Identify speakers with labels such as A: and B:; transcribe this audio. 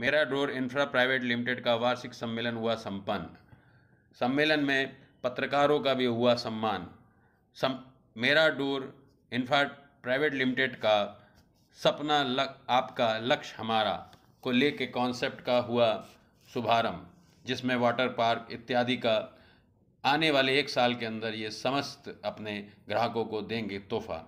A: मेरा door infra private limited का वार्षिक सम्मेलन हुआ संपन्न सम्मेलन में पत्रकारों का भी हुआ सम्मान सम, मेरा डोर इंफ्रा प्राइवेट लिमिटेड का सपना लक, आपका लक्ष्य हमारा को लेके कॉन्सेप्ट का हुआ शुभारंभ जिसमें वाटर पार्क इत्यादि का आने वाले एक साल के अंदर ये समस्त अपने ग्राहकों को देंगे तोहफा